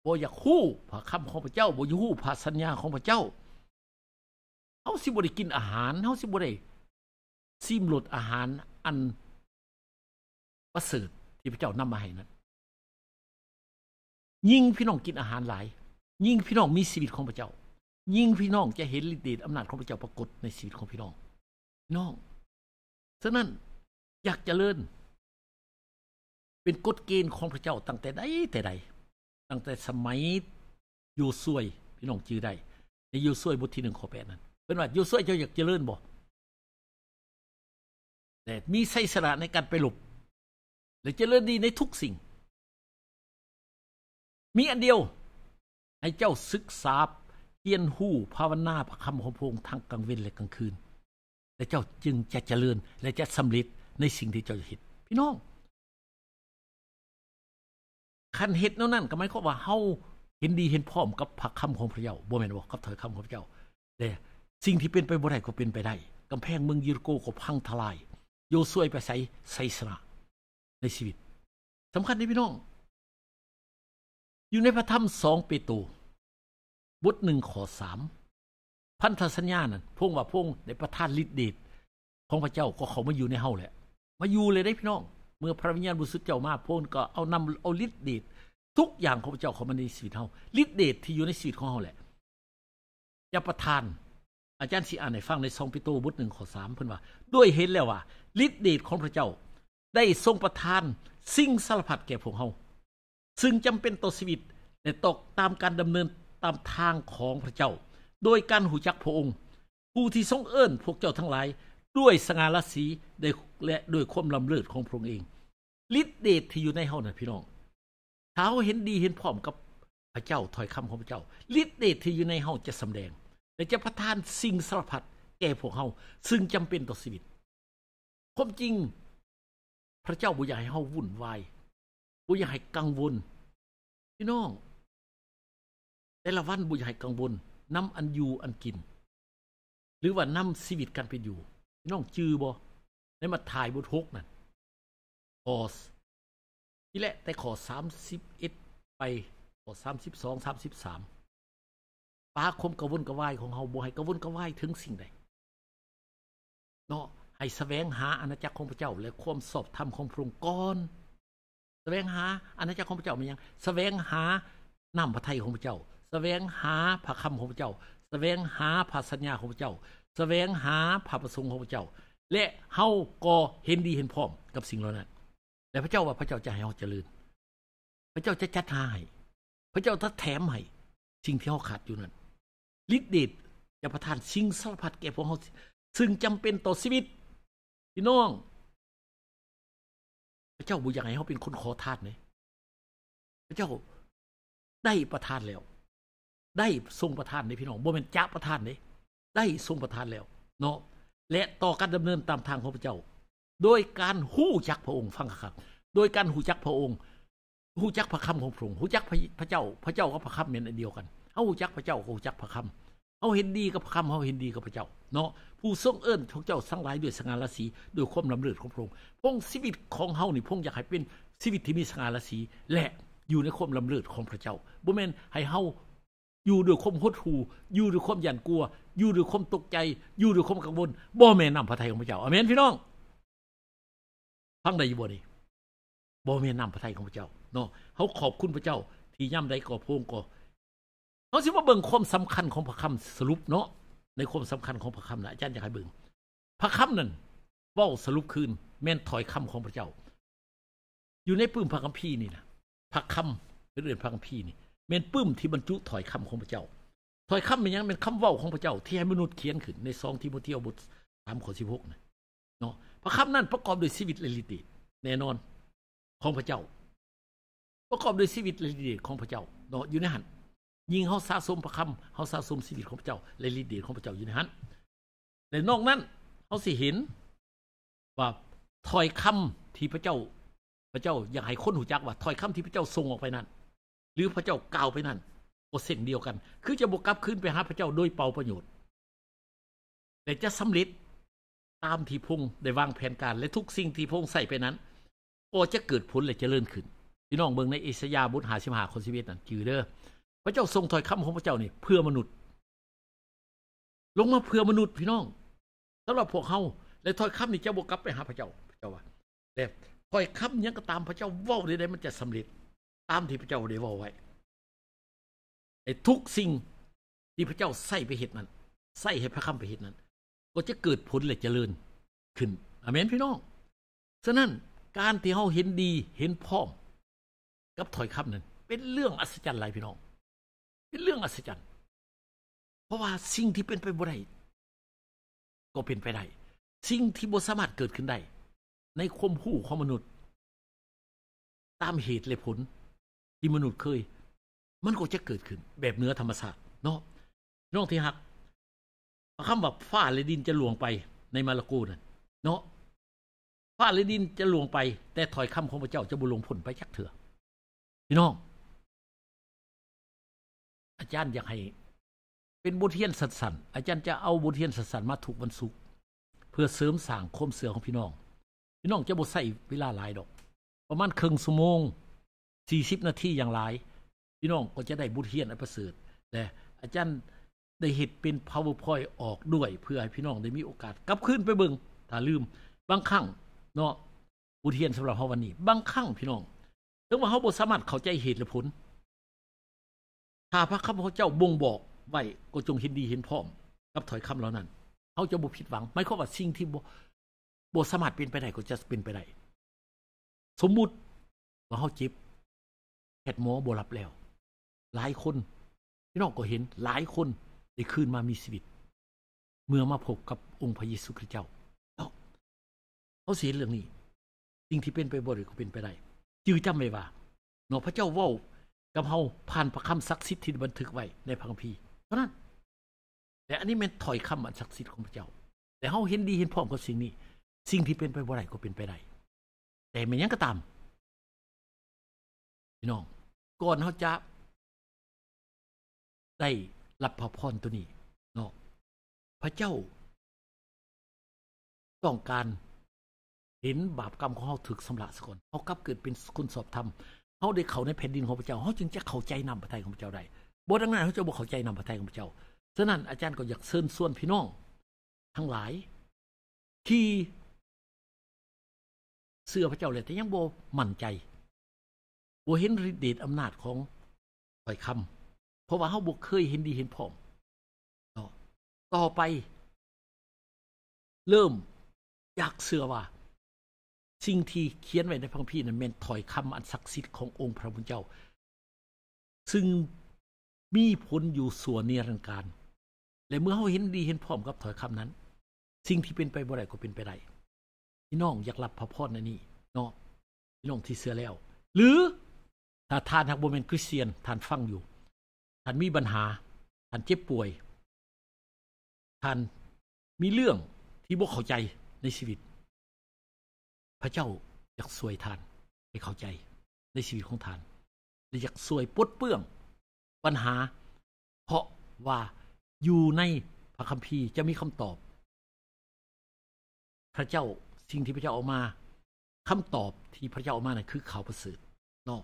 Speaker 2: บ่อยากคู่พระคำของพระเจ้าบ่อยากคู่พระสัญญาของพระเจ้าเฮาสิบ่ได้กินอาหารเฮาสิบ่ได้ซิมรสอาหารอันประเสริฐที่พระเจ้านำมาให้นั้นยิ่งพี่น้องกินอาหารหลาย ยิ่งพี่น้องมีชีวิตของพระเจ้า ยิ่งพี่น้องจะเห็นฤทธิ์เดชอำนาจของพระเจ้าปรากฏในชีวิตของพี่น้องน้องฉะนั้นอยากจเจริญเป็นกฎเกณฑ์ของพระเจ้าตั้งแต่ใดแต่ใด ตั้งแต่สมัยโยซวยพี่น้องจื้อได้ในโยซวยบทที่หนึ่งข้อแปดนั้นเป็นว่าโยซวยเจ้าอยากจเจริญบ่แต่มีไสสระในการไปหลบและเจริญดีในทุกสิ่งมีอันเดียว ให้เจ้าศึกษาเยียนหู้ภาวนาพระคำของพระองค์ทั้งกลางเวนและกลางคืน และเจ้าจึงจะเจริญและจะสำเร็จในสิ่งที่เจ้าเห็น พี่น้อง ขันเห็ดนั่นก็หมายความว่าเฮาเห็นดีเห็นพร้อมกับพระคำของพระเจ้าบ่แม่นบ่กกับถ้อยคำของพระเจ้าแต่สิ่งที่เป็นไปบ่ได้ก็เป็นไปได้กำแพงเมืองยิรโกก็พังทลายโยซวยไปใส่ไซสนะในชีวิตสำคัญในพี่น้องอยู่ในพระธรรมสองปีตูบทหนึ่งขอสาม พันธสัญญานั่นพงว่าพงในประทานฤทธิ์เดชของพระเจ้าก็เขามาอยู่ในเฮาแหละ มาอยู่เลยได้พี่น้อง เมื่อพระวิญญาณบริสุทธิ์เจ้ามาพงก็เอานำเอาฤทธิ์เดชทุกอย่างของพระเจ้าเขามาในชีวิตเฮาฤทธิ์เดชที่อยู่ในชีวิตของเฮาแหละ อย่าประทานอาจารย์สีอ่านให้ฟังในสองปีตูบทหนึ่งขอสามเพิ่นว่าด้วยเห็นแล้วว่าฤทธิ์เดชของพระเจ้า ได้ทรงประทานสิ่งสารพัดแก่พวกเฮาซึ่งจำเป็นต่อชีวิตในตกตามการดำเนินตามทางของพระเจ้า โดยการหูจักพระองค์ ผู้ที่ทรงเอิ้นพวกเจ้าทั้งหลาย ด้วยสง่าราศีและด้วยความลำเลิศของพระองค์เองฤทธิเดชที่อยู่ในเฮานะพี่น้องเขาเห็นดีเห็นพร้อมกับพระเจ้าถอยคำของพระเจ้าฤทธิเดชที่อยู่ในเฮาจะสำแดง และจะประทานสิ่งสารพัดแก่พวกเฮาซึ่งจำเป็นต่อชีวิต ความจริงพระเจ้าบุญให้เฮาวุ่นวายบุญใหญ่กังวลพี่น้องแต่ละวันบุญใหญ่กังวลน้ำอัน อยู่ อันกิน หรือว่าน้ำชีวิตกันไปอยู่ พี่น้องจือบอในมาถ่ายบทหกนั่นคอสนี่แหละ แต่ขอสามสิบเอ็ดไป ขอสามสิบสองสามสิบสามปาคมกระวนกระวาย ของเฮาบ่ให้กระวนกระวายถึงสิ่งใดเนาะให้ แสวงหาอาณาจักรของพระเจ้า และความสอบธรรมของพระองค์ก่อนสแวงหาอาณาจักรของพระเจ้ามีอย่างแสวงหาน้ำพระทัยของพระเจ้า แสวงหาพระคำของพระเจ้า แสวงหาพระสัญญาของพระเจ้า แสวงหาพระประสงค์ของพระเจ้า และเฮาก็เห็นดีเห็นพร้อมกับสิ่งเหล่านั้นและพระเจ้าว่าพระเจ้าจะให้เฮาเจริญพระเจ้าจะจัดหาให้พระเจ้าจะแถมให้สิ่งที่เฮาขาดอยู่นั้นฤทธิ์เดชจะประทานสิ่งสารพัดแก่พวกเฮาซึ่งจำเป็นต่อชีวิตพี่น้องระเจ้าบูยังไงเขาเป็นคนขอทานเนี่ยพระเจ้าได้ประทานแล้ว ได้ทรงประทานในพี่น้อง บ่เป็นจ้าประทานเนี่ยได้ทรงประทานแล้ว เนาะ และต่อการดำเนินตามทางของพระเจ้า โดยการหู้จักพระองค์ฟังครับโดยการหู้จักพระองค์หู้จักพระคำของพระองค์หู้จักพระเจ้า พระเจ้ากับพระคำเป็นอันเดียวกันเขาหู้จักพระเจ้าเขาหู้จักพระคำเขาเห็นดีกับพระคำเขาเห็นดีกับพระเจ้าเนาะผู้ทรงเอิ้นของเจ้าสังหลายด้วยสง่าราศีด้วยความลำเลิศของพระองค์พงชีวิตของเฮานี่พงอยากให้เป็นชีวิตที่มีสง่าราศีและอยู่ในความลำเลิศของพระเจ้า บ่แม่นให้เฮาอยู่ด้วยความหดหู่อยู่ด้วยความหยั่นกลัว อยู่ด้วยความตกใจ อยู่ด้วยความกังวลบ่แม่นนำพระทัยของพระเจ้าอเมนพี่น้องฟังได้อยู่บ่นี่บ่แม่นนำพระทัยของพระเจ้าเนาะเขาขอบคุณพระเจ้าที่ย่ำได้ก่อพงก่อเขาสิว่าเบิ่งความสำคัญของพระคำสรุปเนาะในความสำคัญของพระคำนะอาจารย์อยากให้บึงพระคำนั้นว่าสรุปคืน แม่นถอยคำของพระเจ้า อยู่ในปื้มพระคัมภีร์นี่นะพระคำเป็นเรื่องพระคัมภีร์นี่แม่นปื้มที่บรรจุถอยคำของพระเจ้าถอยคำเป็นยังเป็นคำเว้าของพระเจ้าที่ให้มนุษย์เขียนขึ้นในซองทิโมเทียวบทสามข้อสิบหกนะเนาะพระคำนั้นประกอบด้วยชีวิตเลลิติแน่นอนของพระเจ้า ประกอบด้วยชีวิตเลลิติของพระเจ้าเนาะอยู่ในหันยิ่งเขาสะสมพระคำเขาสะสมสิริของพระเจ้าเลยฤทธิ์เดชของพระเจ้าอยู่ในนั้นในนอกนั้นเขาสิเห็น ว่าถอยคำที่พระเจ้า พระเจ้าอยากให้คนหูจักว่าถอยคำที่พระเจ้าทรงออกไปนั้น หรือพระเจ้ากล่าวไปนั้นก็เส้นเดียวกัน คือจะบวกกลับขึ้นไปหาพระเจ้าโดยเป่าประโยชน์แต่จะสำเร็จตามที่พงได้วางแผนการ และทุกสิ่งที่พงใส่ไปนั้นก็จะเกิดผลและจะเลื่อนขึ้นพี่น้องเมืองในอิสยาบทหาชิมหาคนสิบเอ็ดนั่นจือเด้อระเจ้าทรงถอยคาของพระเจ้านี่เพื่อมนุษย์ ลงมาเพื่อมนุษย์พี่น้องสำหรับพวกเขาและถอยคานี่เจ้าบวกกลับไปหาพระเจ้า พระเจ้าว่าแต่ถอยคายังก็ตามพระเจ้าว่าใดๆมันจะสำเร็จ ตามที่พระเจ้าได้ว่าไว้ไอ้ทุกสิ่งที่พระเจ้าใส่ไปเหตุนั้นใส่ให้พระคาไปเหตุนั้นก็จะเกิดผลและเจริญขึ้นอเมนพี่น้องฉะนั้นการที่เราเห็นดีเห็นพร้อมกับถอยคานั้น เป็นเรื่องอัศจรรย์หลายพี่น้องเป็นเรื่องอัศจรรย์ เพราะว่าสิ่งที่เป็นไปบ่ได้ก็เป็นไปได้ สิ่งที่บ่สามารถเกิดขึ้นได้ ในความหู้ของมนุษย์ ตามเหตุและผล ที่มนุษย์เคย มันก็จะเกิดขึ้นแบบเนื้อธรรมชาติเนาะน้องที่หักคำว่าฝ้าและดินจะหลวงไปในมาลาโกนั่นเนาะฟ้าและดินจะหลวงไป แต่ถอยคำของพระเจ้าจะบุลงผลไปชักเถื่อพี่น้องอาจารย์อยากให้เป็นบทเรียนสัสั้นๆ อาจารย์จะเอาบทเรียนสัสั้นๆมาถูกวันศุกร์เพื่อเสริมสร้างคมเสือของพี่น้อง พี่น้องจะบ่ใส่เวลาหลายดอก ประมาณครึ่งชั่วโมงสี่สิบนาทีอย่างหลายพี่น้องก็จะได้บทเรียนอันประเสริฐและอาจารย์ได้เหตุเป็น powerpoint ออกด้วย เพื่อให้พี่น้องได้มีโอกาสกลับขึ้นไปเบิงถ้าลืมบางครั้งเนาะบุเทียนสำหรับเฮาวันนี้บางครั้งพี่น้องถึงว่าเฮาบ่สามารถเข้าใจเหตุและผลถ้าพระคภีร์เจ้า บ่งบอกไว้ก็จงเห็นดีเห็นพร้อม กับถอยคำเหล่านั้น เขาจะบ่ผิดหวัง ไม่ข้ว่าสิ่งที่บ่สามารถเป็นไปได้ก็จะเป็นไปได้สมมุติว่าเฮาจิบแพทย์หมอบ่รับแล้ว หลายคนพี่น้องก็เห็นหลายคนได้คืนมามีชีวิต เมื่อมาพบกับองค์พระเยซูคริสต์เจ้าเขาเสียเรื่องนี้สิ่งที่เป็นไปบ่หรือก็เป็นไปได้จื้อจำไว้ว่าเนาะพระเจ้าว่ากับเฮาผ่านพระคำศักดิ์สิทธิ์ที่บันทึกไว้ในพระคัมภีร์เพราะนั้นแต่อันนี้มันถอยคำอันศักดิ์สิทธิ์ของพระเจ้า แต่เฮาเห็นดีเห็นพร้อมกับสิ่งนี้ สิ่งที่เป็นไปบ่ได้ก็เป็นไปได้แต่มันยังก็ตามพี่น้องก่อนเฮาจะได้รับพระพรตัวนี้เนาะพระเจ้า ต้องการเห็นบาปกรรมของเฮาถึกสำระสก่อนเฮากลับเกิดเป็นคนสอบธรรมเขาได้เขาในแผ่นดินของพระเจ้าเขาจึงจะเข้าใจนำพระทัยของพระเจ้าได้บทดังนั้นเขาจะบอกเข้าใจนำพระทัยของพระเจ้า ฉะนั้นอาจารย์ก็อยากเชิญส่วนพี่น้องทั้งหลาย ที่เสื้อพระเจ้าเลยแต่ยังโบมั่นใจโบเห็นฤทธิ์เดชอำนาจของถ้อยคำเพราะว่าเขาบกเคยเห็นดีเห็นพร้อมต่อไป เริ่ม อยากเสื้อว่าสิ่งที่เขียนไว้ในพระคัมภีร์นั้นเป็นถอยคำอันศักดิ์สิทธิ์ขององค์พระผู้เจ้า ซึ่งมีผลอยู่ส่วนเนรันการ และเมื่อเขาเห็นดีเห็นพร้อมกับถอยคำนั้น สิ่งที่เป็นไปบ่ได้ก็เป็นไปได้พี่น้องอยากรับพระพรในนี่เนาะพี่น้องที่เสื้อแล้ว หรือ ถ้าทานหากบบเมนคริสเตียนทานฟังอยู่ ท่านมีปัญหาท่านเจ็บป่วย ท่านมีเรื่องที่บ่เข้าใจในชีวิตพระเจ้าอยากสวยทานให้เข้าใจในชีวิตของทานและอยากสวยปดเปื้องปัญหา เพราะว่าอยู่ในพระคัมภีร์จะมีคำตอบ พระเจ้าสิ่งที่พระเจ้าออกมา คำตอบที่พระเจ้าออกมาเนะ่ยคือข่าวประเสริฐนอก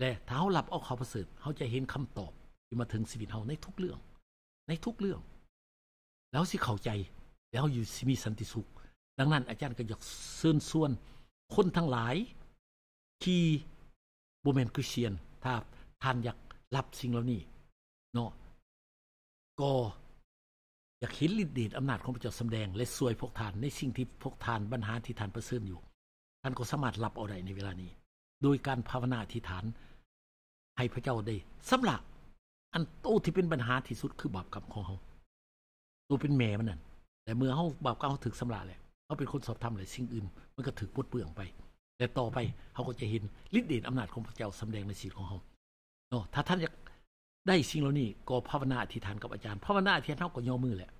Speaker 2: และถ้าเขาหลับเอาข่าวประเสริฐเขาจะเห็นคำตอบที่มาถึงชีวิตเขาในทุกเรื่อง ในทุกเรื่อง แล้วสิเข้าใจแล้วอยู่มีสันติสุขดังนั้นอาจารย์ก็อยากเชิญชวนคนทั้งหลาย ที่บ่แม่นคริสเตียนถ้าท่านอยากรับสิ่งเหล่านี้เนาะก็อยากเห็นฤทธิ์เดชอำนาจของพระเจ้าสำแดงและสวยพวกท่านในสิ่งที่พวกท่านปัญหาที่ท่านประเสริฐอยู่ท่านก็สามารถรับเอาได้ในเวลานี้ โดยการภาวนาอธิษฐานให้พระเจ้าได้ สำหรับอันโตที่เป็นปัญหาที่สุดคือบาปกรรมของเฮาตัวเป็นแม่มันนั่นแต่เมื่อเฮาบาปกรรมเฮาถึกสำระแล้วเขาเป็น คนสอบทำอะไรสิ่งอื่น มัน ก็ถือปดเปลืองไปแต่ต่อไปเขาก็จะเห็นฤทธิ์เดชอำนาจของพระเจ้าสำแดงในชีวิตของเขาเนาะถ้าท่านอยากได้สิ่งเหล่านี้ ก็ภาวนาอธิษฐานกับอาจารย์ภาวนาอธิษฐานเท่ากับย่อมือแหละ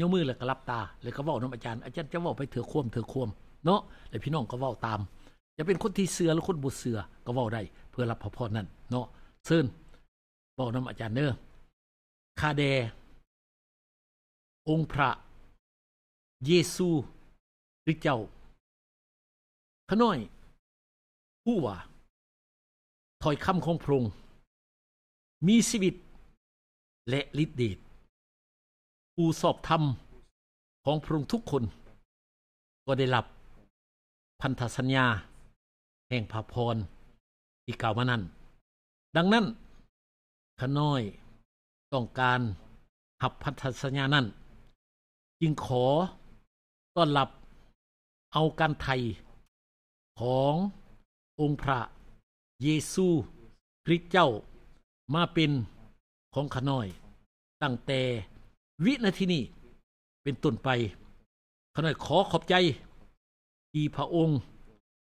Speaker 2: ย่อมือแล้วก็รับตาแล้วก็ว่าน้ำอาจารย์ อาจารย์จะว่าไปเถือควมเถือควมเนาะแล้วพี่น้องก็ว่าตามจะเป็นคนที่เสือหรือคนบุเสือก็ว่าได้ เพื่อรับพระพรนั่นเนาะเซินบอกน้ำอาจารย์เน้อคาเดองค์พระเยซูหรือเจ้า ขน้อย ผู้ว่า ถอยคำของพระองค์มีชีวิตและฤทธิ์เดชผู้สอบธรรมของพระองค์ทุกคน ก็ได้รับพันธสัญญา แห่งพระพรที่กล่าวมานั้น ดังนั้น ขน้อยต้องการหับพันธสัญญานั้นจึงขอ ต้อนรับเอาการไทย ขององค์พระเยซูคริสต์เจ้า มาเป็นของขน้อยตั้งแต่ วินาที นี้ เป็น ต้น ไป ขน้อยขอขอบใจ ที่พระองค์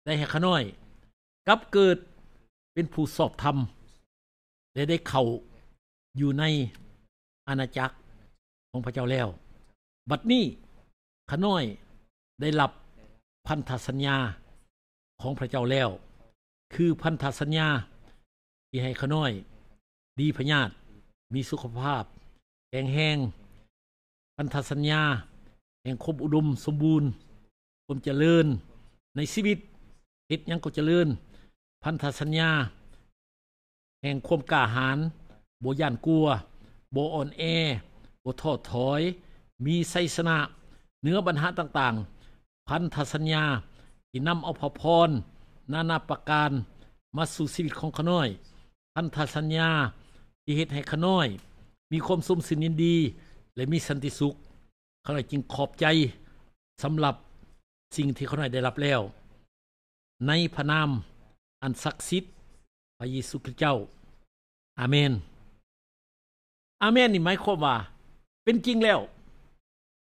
Speaker 2: ได้ให้ขน้อย กับเกิดเป็นผู้สอบธรรม และได้เข้าอยู่ในอาณาจักรของพระเจ้าแล้วบัดนี้ขน้อยได้หลับพันธสัญญาของพระเจ้าแล้ว คือพันธสัญญาที่ให้ขน้อย ดีพญาตมีสุขภาพแข็งแรงพันธสัญญา แห่งคมอุดม สมบูรณ์ความเจริญในชีวิตเหตุยัง ก็เจริญพันธสัญญา แห่งความกล้าหาญบย่านกลัว โบอ่อนแอโบทอดถอย มีไสสนะเนื้อบัญหาต่างพันธสัญญาที่นำเอาพพรนานาประการมาสู่ชีวิตของขน้อย พันธสัญญาที่เหตุให้ขน้อย มีความสมสินินดี และมีสันติสุข ขน้อยจึงขอบใจสำหรับสิ่งที่ขน้อยได้รับแล้ว ในพระนามอันศักดิ์สิทธิ์พระเยซูคริสต์เจ้า อาเมน อาเมนนี่หมายความว่า เป็นจริงแล้ว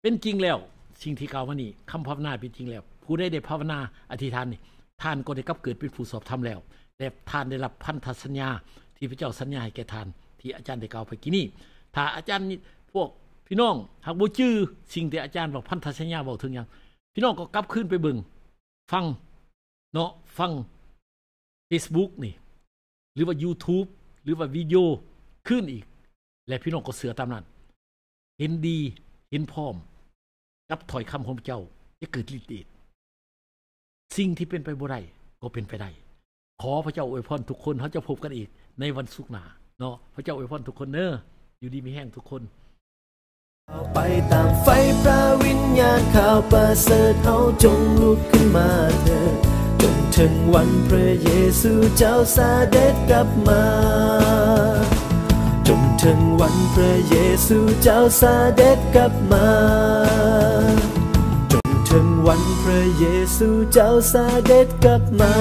Speaker 2: เป็นจริงแล้วสิ่งที่กล่าวมานี่คำภาวนาเป็นจริงแล้ว ผู้ได้ได้ภาวนาอธิษฐานนี่ท่านก็ได้กับเกิดเป็นผู้สอบทำแล้วและท่านได้รับพันธสัญญา ที่พระเจ้าสัญญาให้แก่ท่าน ที่อาจารย์ได้กล่าวไปกีนนี่ถ้าอาจารย์พวกพี่น้อง หากบ่ชื่อ สิ่งที่อาจารย์บอกพันธสัญญาบอกถึงอย่างพี่น้องก็กลับขึ้นไปเบิงฟังเนาะฟัง Facebook นี่หรือว่า YouTube หรือว่าวิดีโอขึ้นอีก และพี่น้องก็เสือตามนั้นเห็นดีเห็นพร้อมกับถอยคำของเจ้าจะเกิดฤทธิ์เดชสิ่งที่เป็นไปบ่ได้ก็เป็นไปได้ขอพระเจ้าอวยพรทุกคนเขาจะพบกันอีกในวันศุกร์หน้าเนาะพระเจ้าอวยพรทุกคนเนอะอยู่ดีมีแห้งทุกคนไปตามไฟพระวิญญาณ
Speaker 1: ข่าวประเสริฐเอาจงลุกขึ้นมาเถิดจนถึงวันพระเยซูเจ้าสาเด็จกลับมาจนถึงวันพระเยซูเจ้าสาเด็จกลับมาถึงวันพระเยซูเจ้าสาเด็จกลับมา